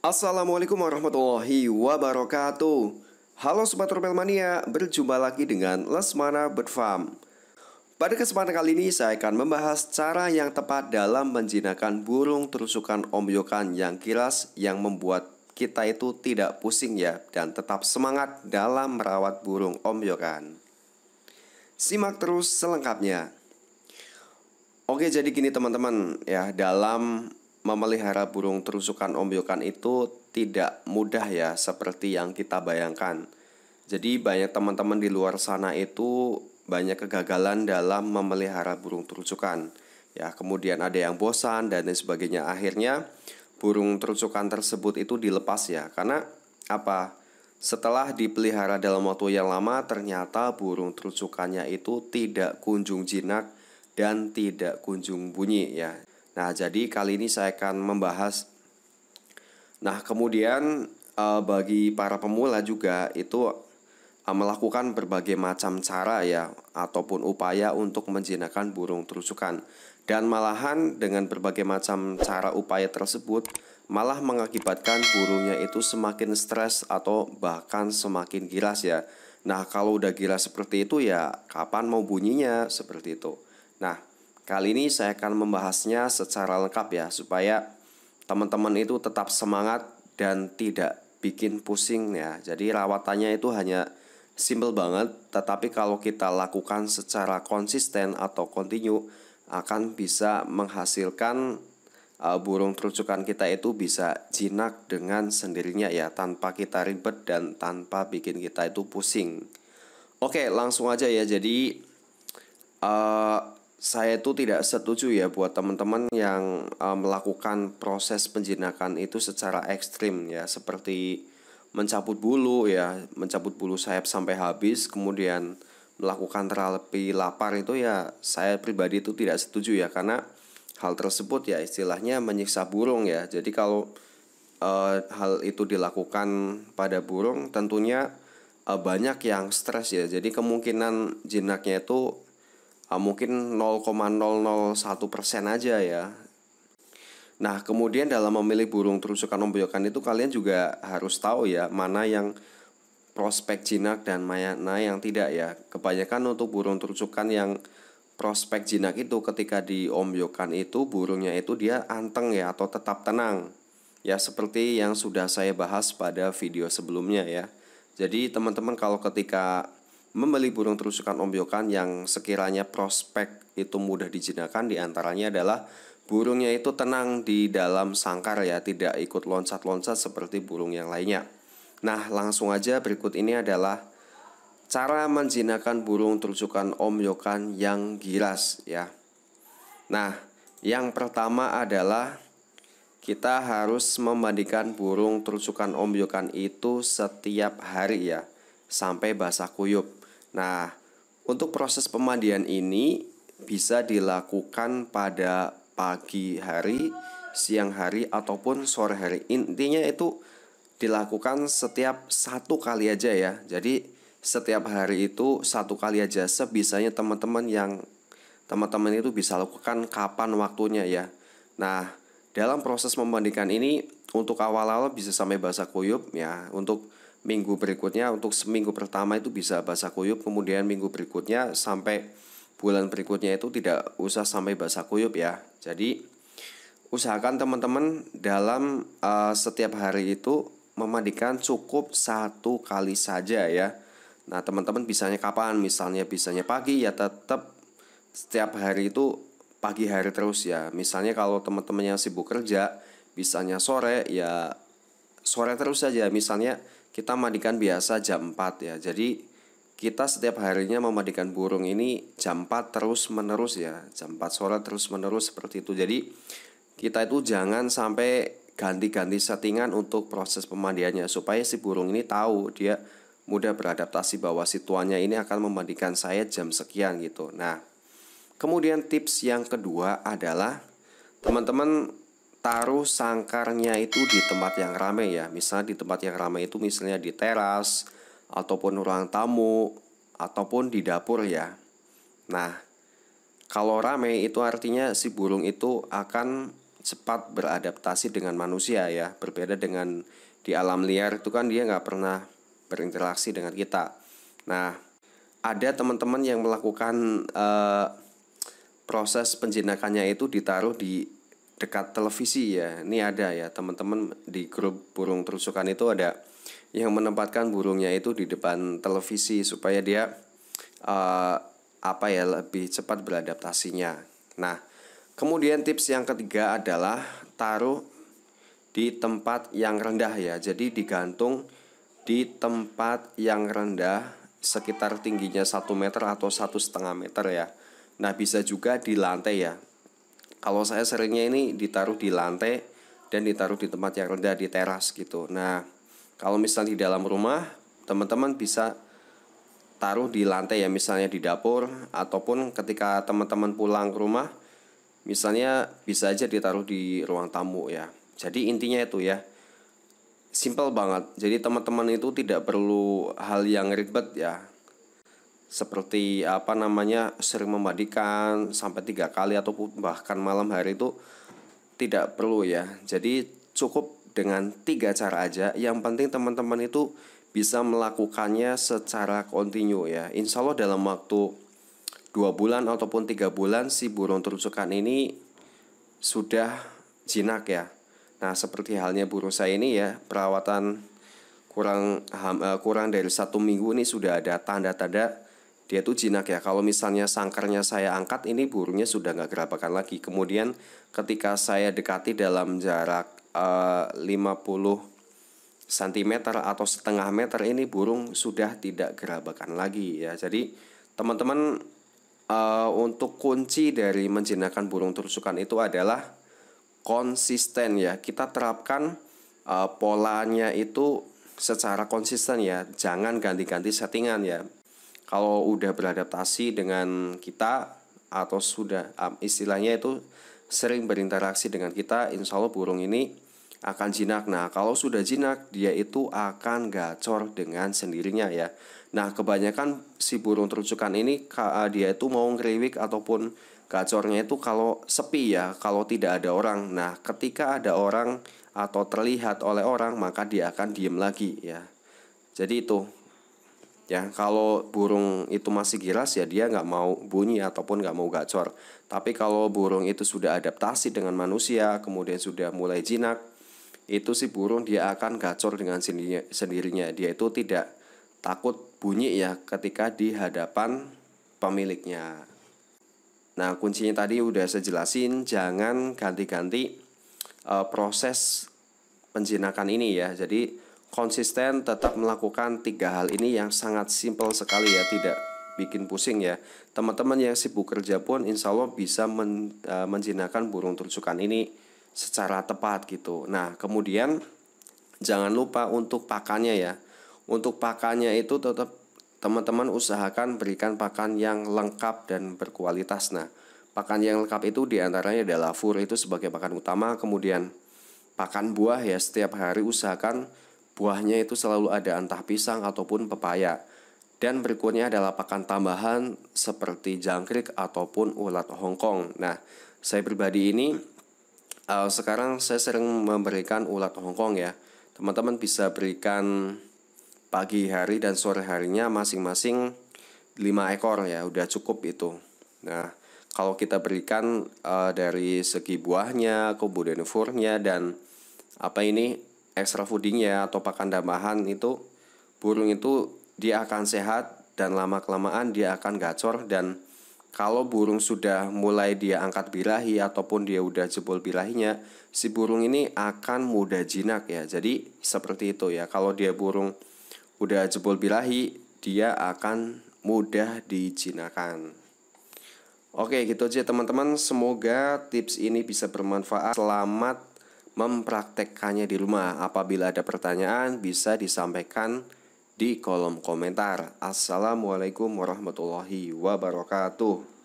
Assalamualaikum warahmatullahi wabarakatuh Halo Sobat Rebel Mania, berjumpa lagi dengan Lesmana Berfarm Pada kesempatan kali ini saya akan membahas cara yang tepat dalam menjinakkan burung terusukan omyokan yang kilas yang membuat kita itu tidak pusing ya dan tetap semangat dalam merawat burung omyokan Simak terus selengkapnya Oke jadi gini teman-teman ya dalam memelihara burung terusukan ombyokan itu tidak mudah ya seperti yang kita bayangkan. Jadi banyak teman-teman di luar sana itu banyak kegagalan dalam memelihara burung terusukan. Ya, kemudian ada yang bosan dan lain sebagainya. Akhirnya burung terusukan tersebut itu dilepas ya. Karena apa? Setelah dipelihara dalam waktu yang lama, ternyata burung terusukannya itu tidak kunjung jinak dan tidak kunjung bunyi ya. Nah, jadi kali ini saya akan membahas. Nah, kemudian eh, bagi para pemula juga itu eh, melakukan berbagai macam cara ya ataupun upaya untuk menjinakkan burung terusukan dan malahan dengan berbagai macam cara upaya tersebut malah mengakibatkan burungnya itu semakin stres atau bahkan semakin giras ya. Nah, kalau udah giras seperti itu ya kapan mau bunyinya seperti itu. Nah, Kali ini saya akan membahasnya secara lengkap ya supaya teman-teman itu tetap semangat dan tidak bikin pusing ya. Jadi rawatannya itu hanya simple banget, tetapi kalau kita lakukan secara konsisten atau kontinu akan bisa menghasilkan uh, burung terucukan kita itu bisa jinak dengan sendirinya ya tanpa kita ribet dan tanpa bikin kita itu pusing. Oke, langsung aja ya. Jadi uh, saya itu tidak setuju ya buat teman-teman yang uh, melakukan proses penjinakan itu secara ekstrim ya seperti mencabut bulu ya mencabut bulu sayap sampai habis kemudian melakukan terapi lapar itu ya saya pribadi itu tidak setuju ya karena hal tersebut ya istilahnya menyiksa burung ya jadi kalau uh, hal itu dilakukan pada burung tentunya uh, banyak yang stres ya jadi kemungkinan jinaknya itu Ah, mungkin 0,001 persen aja ya. Nah kemudian dalam memilih burung terusukan ombyokan itu kalian juga harus tahu ya mana yang prospek jinak dan mana yang tidak ya. Kebanyakan untuk burung terusukan yang prospek jinak itu ketika di diombyokan itu burungnya itu dia anteng ya atau tetap tenang. Ya seperti yang sudah saya bahas pada video sebelumnya ya. Jadi teman-teman kalau ketika membeli burung terusukan ombyokan yang sekiranya prospek itu mudah dijinakan diantaranya adalah burungnya itu tenang di dalam sangkar ya tidak ikut loncat-loncat seperti burung yang lainnya nah langsung aja berikut ini adalah cara menjinakan burung terusukan ombyokan yang giras ya nah yang pertama adalah kita harus membandingkan burung terusukan ombyokan itu setiap hari ya sampai basah kuyup. Nah, untuk proses pemandian ini bisa dilakukan pada pagi hari, siang hari ataupun sore hari. Intinya itu dilakukan setiap satu kali aja ya. Jadi setiap hari itu satu kali aja sebisanya teman-teman yang teman-teman itu bisa lakukan kapan waktunya ya. Nah, dalam proses memandikan ini untuk awal-awal bisa sampai basah kuyup ya. Untuk minggu berikutnya untuk seminggu pertama itu bisa bahasa kuyup kemudian minggu berikutnya sampai bulan berikutnya itu tidak usah sampai bahasa kuyup ya jadi usahakan teman-teman dalam uh, setiap hari itu memandikan cukup satu kali saja ya nah teman-teman bisanya kapan misalnya bisanya pagi ya tetap setiap hari itu pagi hari terus ya misalnya kalau teman-teman yang sibuk kerja bisanya sore ya sore terus saja misalnya kita mandikan biasa jam 4 ya. Jadi kita setiap harinya memandikan burung ini jam 4 terus menerus ya. Jam 4 sore terus menerus seperti itu. Jadi kita itu jangan sampai ganti-ganti settingan untuk proses pemandiannya supaya si burung ini tahu dia mudah beradaptasi bahwa si ini akan memandikan saya jam sekian gitu. Nah, kemudian tips yang kedua adalah teman-teman taruh sangkarnya itu di tempat yang ramai ya. Misalnya di tempat yang ramai itu misalnya di teras ataupun ruang tamu ataupun di dapur ya. Nah, kalau ramai itu artinya si burung itu akan cepat beradaptasi dengan manusia ya. Berbeda dengan di alam liar itu kan dia nggak pernah berinteraksi dengan kita. Nah, ada teman-teman yang melakukan uh, proses penjinakannya itu ditaruh di dekat televisi ya. Ini ada ya teman-teman di grup burung terusukan itu ada yang menempatkan burungnya itu di depan televisi supaya dia uh, apa ya lebih cepat beradaptasinya. Nah, kemudian tips yang ketiga adalah taruh di tempat yang rendah ya. Jadi digantung di tempat yang rendah sekitar tingginya 1 meter atau satu setengah meter ya. Nah, bisa juga di lantai ya. Kalau saya seringnya ini ditaruh di lantai dan ditaruh di tempat yang rendah di teras gitu. Nah, kalau misalnya di dalam rumah, teman-teman bisa taruh di lantai ya misalnya di dapur ataupun ketika teman-teman pulang ke rumah misalnya bisa aja ditaruh di ruang tamu ya. Jadi intinya itu ya. Simple banget. Jadi teman-teman itu tidak perlu hal yang ribet ya seperti apa namanya sering membandingkan sampai tiga kali ataupun bahkan malam hari itu tidak perlu ya jadi cukup dengan tiga cara aja yang penting teman-teman itu bisa melakukannya secara kontinu ya insya Allah dalam waktu dua bulan ataupun tiga bulan si burung terusukan ini sudah jinak ya nah seperti halnya burung saya ini ya perawatan kurang eh, kurang dari satu minggu ini sudah ada tanda-tanda dia tuh jinak ya kalau misalnya sangkarnya saya angkat ini burungnya sudah nggak gerabakan lagi kemudian ketika saya dekati dalam jarak uh, 50 cm atau setengah meter ini burung sudah tidak gerabakan lagi ya jadi teman-teman uh, untuk kunci dari menjinakkan burung tusukan itu adalah konsisten ya kita terapkan uh, polanya itu secara konsisten ya jangan ganti-ganti settingan ya kalau udah beradaptasi dengan kita atau sudah istilahnya itu sering berinteraksi dengan kita insya Allah burung ini akan jinak nah kalau sudah jinak dia itu akan gacor dengan sendirinya ya nah kebanyakan si burung terucukan ini eh, dia itu mau ngeriwik ataupun gacornya itu kalau sepi ya kalau tidak ada orang nah ketika ada orang atau terlihat oleh orang maka dia akan diem lagi ya jadi itu ya kalau burung itu masih giras ya dia nggak mau bunyi ataupun nggak mau gacor tapi kalau burung itu sudah adaptasi dengan manusia kemudian sudah mulai jinak itu si burung dia akan gacor dengan sendirinya, sendirinya dia itu tidak takut bunyi ya ketika di hadapan pemiliknya nah kuncinya tadi udah saya jelasin jangan ganti-ganti uh, proses penjinakan ini ya jadi konsisten tetap melakukan tiga hal ini yang sangat simpel sekali ya tidak bikin pusing ya teman-teman yang sibuk kerja pun insya Allah bisa men, e, menjinakkan burung tusukan ini secara tepat gitu nah kemudian jangan lupa untuk pakannya ya untuk pakannya itu tetap teman-teman usahakan berikan pakan yang lengkap dan berkualitas nah pakan yang lengkap itu diantaranya adalah fur itu sebagai pakan utama kemudian pakan buah ya setiap hari usahakan Buahnya itu selalu ada entah pisang ataupun pepaya. Dan berikutnya adalah pakan tambahan seperti jangkrik ataupun ulat Hongkong. Nah, saya pribadi ini uh, sekarang saya sering memberikan ulat Hongkong ya. Teman-teman bisa berikan pagi hari dan sore harinya masing-masing 5 ekor ya, udah cukup itu. Nah, kalau kita berikan uh, dari segi buahnya, kemudian furnya dan apa ini extra foodingnya atau pakan tambahan itu burung itu dia akan sehat dan lama kelamaan dia akan gacor dan kalau burung sudah mulai dia angkat birahi ataupun dia udah jebol birahinya, si burung ini akan mudah jinak ya. Jadi seperti itu ya. Kalau dia burung udah jebol birahi, dia akan mudah dijinakan. Oke, gitu aja teman-teman. Semoga tips ini bisa bermanfaat. Selamat mempraktekkannya di rumah. Apabila ada pertanyaan, bisa disampaikan di kolom komentar. Assalamualaikum warahmatullahi wabarakatuh.